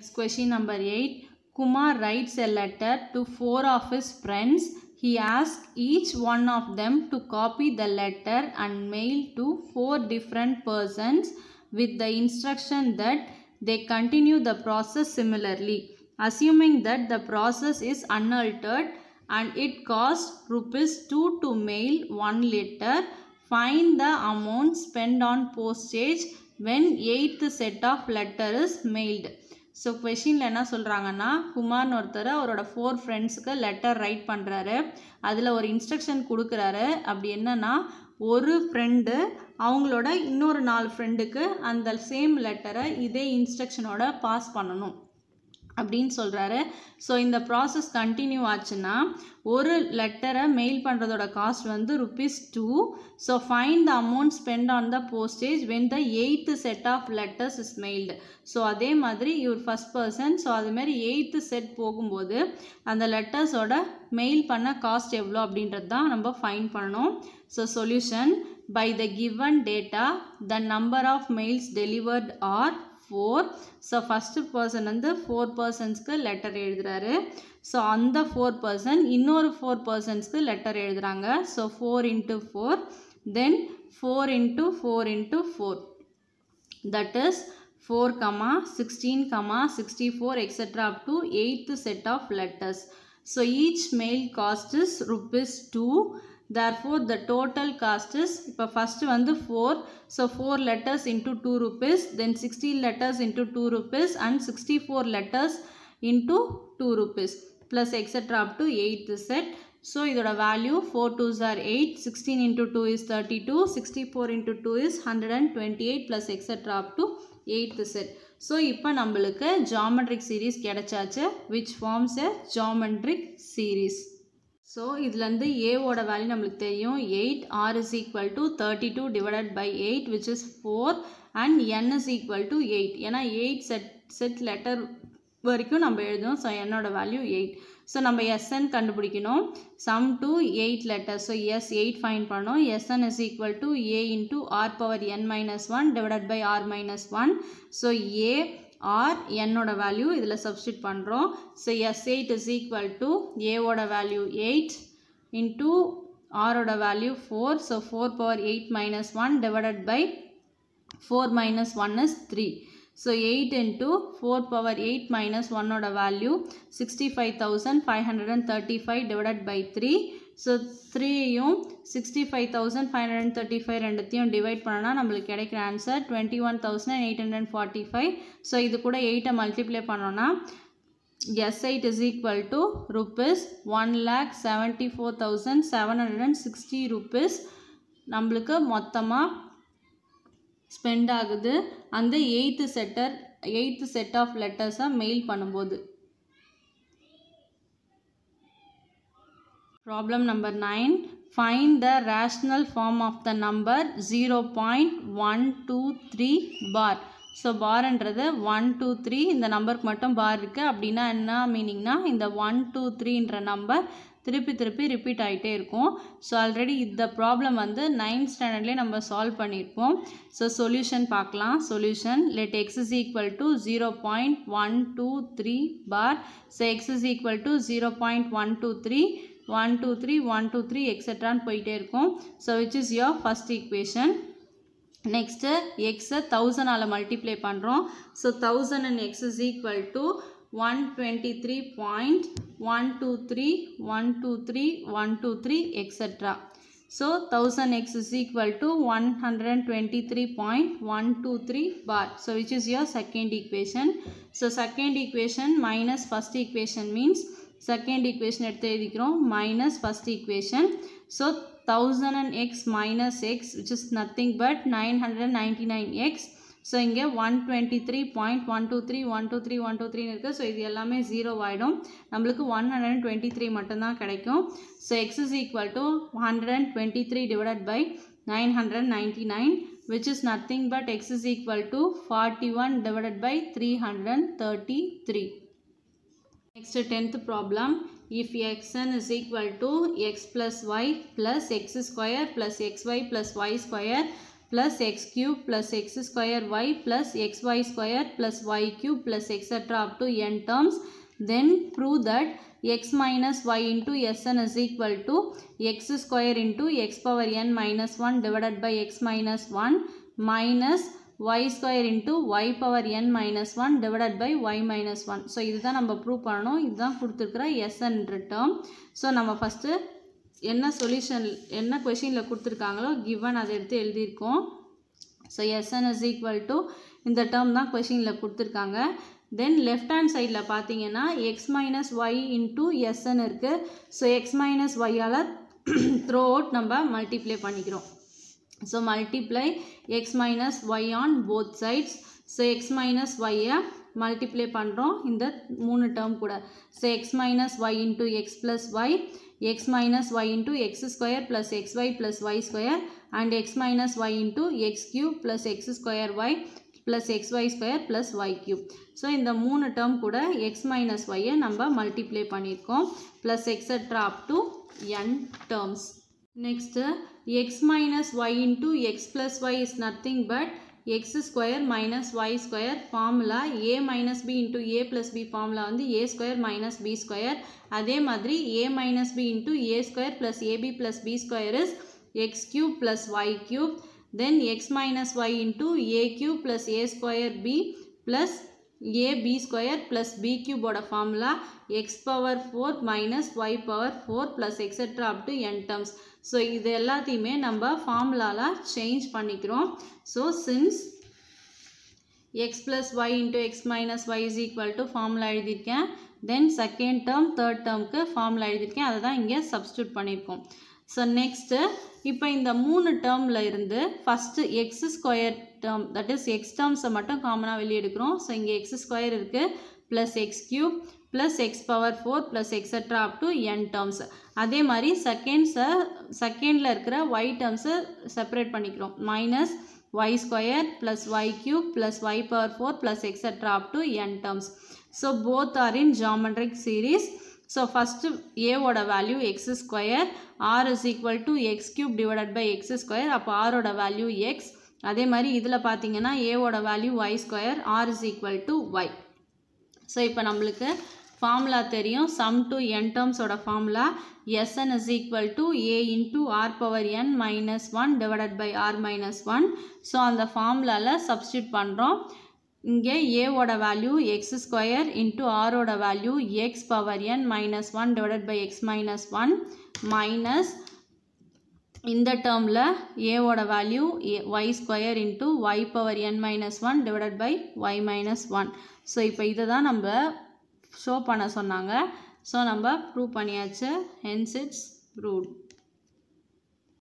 Next question number 8. Kumar writes a letter to four of his friends. He asks each one of them to copy the letter and mail to four different persons with the instruction that they continue the process similarly. Assuming that the process is unaltered and it costs rupees 2 to mail one letter, find the amount spent on postage when 8th set of letter is mailed. So கொஷினில் என்ன சொல்கிறாங்கன்னா குமார்னு ஒருத்தர் அவரோட four ஃப்ரெண்ட்ஸுக்கு letter right பண்ணுறாரு அதில் ஒரு instruction கொடுக்குறாரு அப்படி என்னென்னா ஒரு ஃப்ரெண்டு அவங்களோட இன்னொரு நாலு ஃப்ரெண்டுக்கு அந்த சேம் லெட்டரை இதே இன்ஸ்ட்ரக்ஷனோட பாஸ் பண்ணணும் அப்படின்னு சொல்கிறாரு ஸோ இந்த ப்ராசஸ் கண்டினியூ ஆச்சுன்னா ஒரு லெட்டரை மெயில் பண்ணுறதோட காஸ்ட் வந்து rupees two so find the amount spent on the postage when the eighth set of letters is mailed so அதே மாதிரி இவர் ஃபஸ்ட் பர்சன் ஸோ அதுமாரி எயித்து செட் போகும்போது அந்த லெட்டர்ஸோட மெயில் பண்ண காஸ்ட் எவ்வளோ அப்படின்றது தான் நம்ம ஃபைன் பண்ணணும் so solution by the given data the number of mails delivered are four so first person வந்து ஃபோர் பர்சன்ஸ்க்கு லெட்டர் எழுதுகிறாரு ஸோ அந்த ஃபோர் பர்சன் இன்னொரு ஃபோர் பர்சன்ஸ்க்கு லெட்டர் எழுதுகிறாங்க so four into four then four into four into four that is four comma sixteen comma sixty four etcetera up to eighth set of letters so each mail cost is rupees two therefore the total cost is first first the 4 so 4 letters into 2 rupees then 16 letters into 2 rupees and 64 letters into 2 rupees plus etc up to 8th set so இதோட value 4 2s are 8 16 into 2 is 32 64 into 2 is 128 plus etc up to 8th set so இப்போ நம்மளுக்கு geometric series கிடைச்சாச்சு which forms a geometric series so இதுலேருந்து ஓட value நம்மளுக்கு தெரியும் eight R is equal to thirty two by by eight which is four and is equal to 8 eight ஏன்னா eight set set letter வரைக்கும் நம்ம N so என்னோட value eight so நம்ம SN கண்டுபிடிக்கணும் sum to eight letter so S eight find பண்ணோம் SN is equal to A into R power N minus one divided by R minus one so A R என்னோட value இதில் substitute பண்ணுறோம் so S eight is equal to ஏவோட value eight into ஆரோட value four so four power eight minus one divided by four minus one is three so eight into four power eight minus ஒன்னோட value sixty five thousand five hundred and thirty five divided by three so த்ரீயும் sixty five thousand five hundred thirty five ரெண்டுத்தையும் divide பண்ணனா நம்மளுக்கு கிடைக்கிற answer twenty one thousand eight hundred forty five so இது கூட எயிட்டை multiply பண்ணோன்னா S eight is equal to rupees one lakh seventy four thousand seven hundred and sixty rupees நம்மளுக்கு மொத்தமாக ஸ்பெண்ட் ஆகுது அந்த எயித்து செட்டர் எயித்து செட் ஆஃப் லெட்டர்ஸை மெயில் பண்ணும்போது problem number nine the rational form of the number zero point one two three bar so பார்ன்றது one two three இந்த நம்பருக்கு மட்டும் பார் இருக்குது அப்படின்னா என்ன மீனிங்னா இந்த ஒன் டூ த்ரீன்ற நம்பர் திருப்பி திருப்பி ரிப்பீட் ஆகிட்டே இருக்கும் ஸோ ஆல்ரெடி இந்த ப்ராப்ளம் வந்து நைன்த் ஸ்டாண்டர்ட்லேயே நம்ம சால்வ் பண்ணியிருப்போம் ஸோ சொல்யூஷன் பார்க்கலாம் solution let X is equal to zero point one two three bar so X is equal to zero point one two three one two three one two three एक्सट्रानुटे so which is your first equation next X thousand multiply पड़ो thousand and X is equal to one twenty three point one two three one two three one two three extra so thousand X is equal to one hundred twenty three point one two three bar so which is your second equation so second equation first equation minus セカンド equation எடுத்தைக்றோம் minus first equation so 1000 and x - x which is nothing but 999x so இங்க 123.123 123 123 123 ன்றது so இது எல்லாமே 0 ஆயிடும் நமக்கு 123 மட்டும்தான் கிடைக்கும் so x = 123 / 999 which is nothing but x = 41 / 333 Next, 10th problem. If xn is equal to x plus y plus x square plus xy plus y square plus x cube plus x square y plus xy square plus y cube plus etc. up to n terms, then prove that x minus y into sn is equal to x square into x power n minus 1 divided by x minus 1 minus y square into y power N minus one divided by Y minus one so இதுதான் நம்ம prove பண்ணணும் இதுதான் கொடுத்துருக்குற எஸ்என்ற term so நம்ம first என்ன solution என்ன questionல கொடுத்துருக்காங்களோ கிவன் அதை எடுத்து எழுதியிருக்கோம் ஸோ எஸ்என் இஸ் ஈக்குவல் டு இந்த டேர்ம் தான் Then, கொடுத்துருக்காங்க தென் லெஃப்ட் ஹேண்ட் சைடில் பார்த்தீங்கன்னா X minus Y into SN இருக்குது ஸோ எக்ஸ் மைனஸ் ஒய்யால் த்ரோ அவுட் நம்ம multiply பண்ணிக்கிறோம் So multiply x minus y on both sides. So x minus y multiply பண்ணுறோம் இந்த மூணு டேர்ம் கூட so X minus Y into X plus Y X minus Y into X square plus X Y plus Y square and X minus Y into X cube plus X square Y plus X Y square plus Y cube so இந்த மூணு term கூட X minus ஒய்யை நம்ம multiply பண்ணியிருக்கோம் plus extra up to N terms next x minus y into x plus y is nothing but x square minus y square formula a minus b into a plus b formula the a square minus b square Ade madri a minus b into a square plus ab plus b square is x cube plus y cube then x minus y into a cube plus a square b plus A B square plus B கியூபோட formula X power four minus Y power four plus extra up to N terms so இது எல்லாத்தையுமே நம்ம ஃபார்முலாவில் change பண்ணிக்கிறோம் so since x plus y into x minus y is equal to formula எழுதிருக்கேன் then second term third termக்கு formula எழுதிருக்கேன் அதுதான் இங்கே substitute பண்ணிருக்கோம் so next இப்போ இந்த மூணு termல இருந்து first x square term that is x டேர்ம்ஸை மட்டும் காமனாக வெளியே எடுக்கிறோம் ஸோ இங்கே எக்ஸ் ஸ்கொயர் இருக்குது plus x cube plus x power four plus extra up to N terms அதே மாதிரி செகண்ட்ஸை செகண்டில் இருக்கிற ஒய் டேர்ம்ஸை செப்பரேட் பண்ணிக்கிறோம் minus y square plus y cube plus y power four plus extra up to N terms so both are in geometric series so first ஏவோட value x square r is equal to x cube divided by x square அப்போ ஆரோட value x அதே மாதிரி இதில் பார்த்தீங்கன்னா ஏவோட value y square r is equal to y so இப்போ நம்மளுக்கு ஃபார்முலா தெரியும் சம் டு என் டேர்ம்ஸோட formula S n is equal to a into r power N minus one divided by R minus one so அந்த ஃபார்முலாவில் substitute பண்ணுறோம் இங்கே ஏவோட value x square into ஆரோட value x power N minus one divided by x minus one minus இந்த டேர்மில் ஏவோட value y square into y power N minus one divided by Y minus one so இப்போ இதை தான் நம்ம show பண்ண சொன்னாங்க ஸோ நம்ம ப்ரூவ் பண்ணியாச்சு ஹென்ஸ் இட்ஸ் ப்ரூவ்ட்